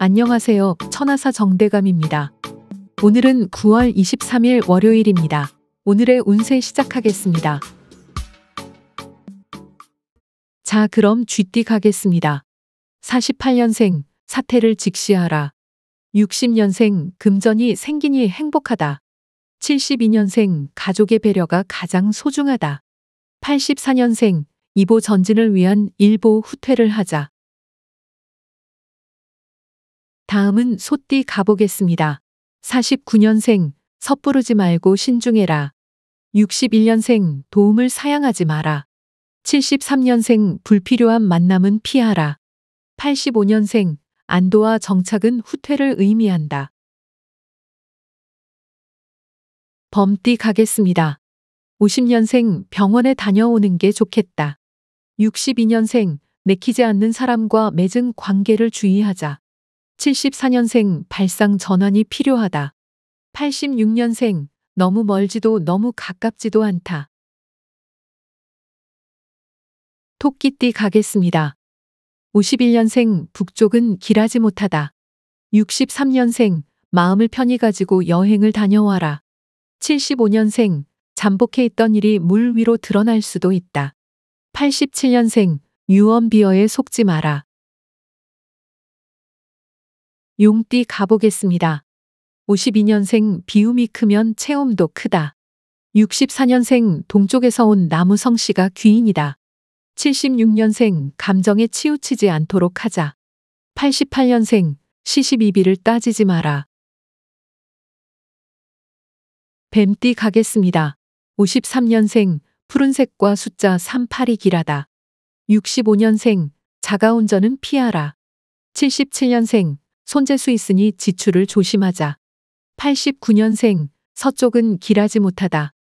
안녕하세요. 천하사 정대감입니다. 오늘은 9월 23일 월요일입니다. 오늘의 운세 시작하겠습니다. 자, 그럼 쥐띠 가겠습니다. 48년생, 사태를 직시하라. 60년생, 금전이 생기니 행복하다. 72년생, 가족의 배려가 가장 소중하다. 84년생, 이보 전진을 위한 일보 후퇴를 하자. 다음은 소띠 가보겠습니다. 49년생, 섣부르지 말고 신중해라. 61년생, 도움을 사양하지 마라. 73년생, 불필요한 만남은 피하라. 85년생, 안도와 정착은 후퇴를 의미한다. 범띠 가겠습니다. 50년생, 병원에 다녀오는 게 좋겠다. 62년생, 내키지 않는 사람과 맺은 관계를 주의하자. 74년생 발상 전환이 필요하다. 86년생 너무 멀지도 너무 가깝지도 않다. 토끼띠 가겠습니다. 51년생 북쪽은 길하지 못하다. 63년생 마음을 편히 가지고 여행을 다녀와라. 75년생 잠복해 있던 일이 물 위로 드러날 수도 있다. 87년생 유언비어에 속지 마라. 용띠 가보겠습니다. 52년생 비움이 크면 체험도 크다. 64년생 동쪽에서 온 나무성 씨가 귀인이다. 76년생 감정에 치우치지 않도록 하자. 88년생 시시비비를 따지지 마라. 뱀띠 가겠습니다. 53년생 푸른색과 숫자 38이 길하다. 65년생 자가운전은 피하라. 77년생 손재수 있으니 지출을 조심하자. 89년생, 서쪽은 길하지 못하다.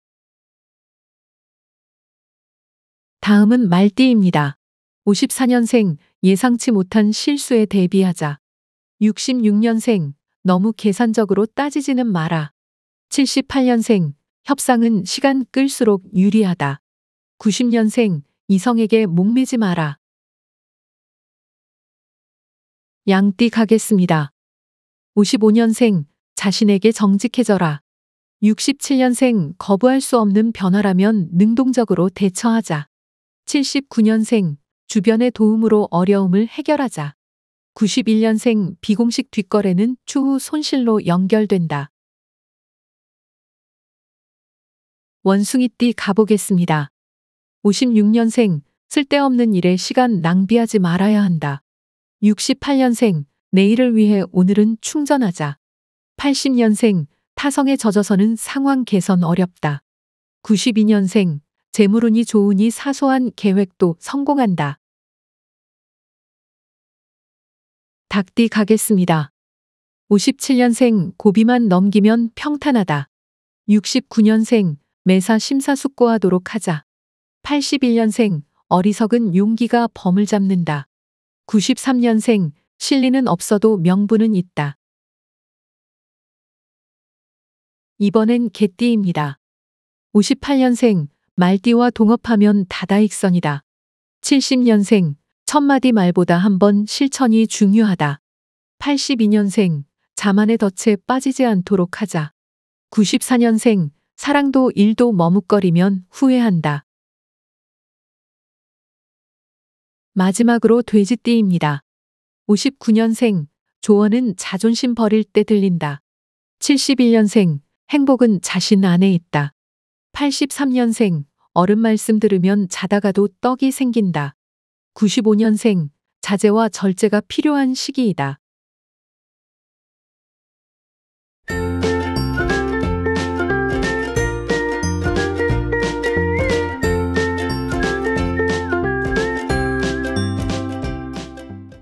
다음은 말띠입니다. 54년생, 예상치 못한 실수에 대비하자. 66년생, 너무 계산적으로 따지지는 마라. 78년생, 협상은 시간 끌수록 유리하다. 90년생, 이성에게 목매지 마라. 양띠가겠습니다. 55년생 자신에게 정직해져라. 67년생 거부할 수 없는 변화라면 능동적으로 대처하자. 79년생 주변의 도움으로 어려움을 해결하자. 91년생 비공식 뒷거래는 추후 손실로 연결된다. 원숭이띠 가보겠습니다. 56년생 쓸데없는 일에 시간 낭비하지 말아야 한다. 68년생, 내일을 위해 오늘은 충전하자. 80년생, 타성에 젖어서는 상황 개선 어렵다. 92년생, 재물운이 좋으니 사소한 계획도 성공한다. 닭띠 가겠습니다. 57년생 고비만 넘기면 평탄하다. 69년생 매사 심사숙고하도록 하자. 81년생 어리석은 용기가 범을 잡는다. 93년생, 실리는 없어도 명분은 있다. 이번엔 개띠입니다. 58년생, 말띠와 동업하면 다다익선이다. 70년생, 첫마디 말보다 한 번 실천이 중요하다. 82년생, 자만의 덫에 빠지지 않도록 하자. 94년생, 사랑도 일도 머뭇거리면 후회한다. 마지막으로 돼지띠입니다. 59년생, 조언은 자존심 버릴 때 들린다. 71년생, 행복은 자신 안에 있다. 83년생, 어른 말씀 들으면 자다가도 떡이 생긴다. 95년생, 자제와 절제가 필요한 시기이다.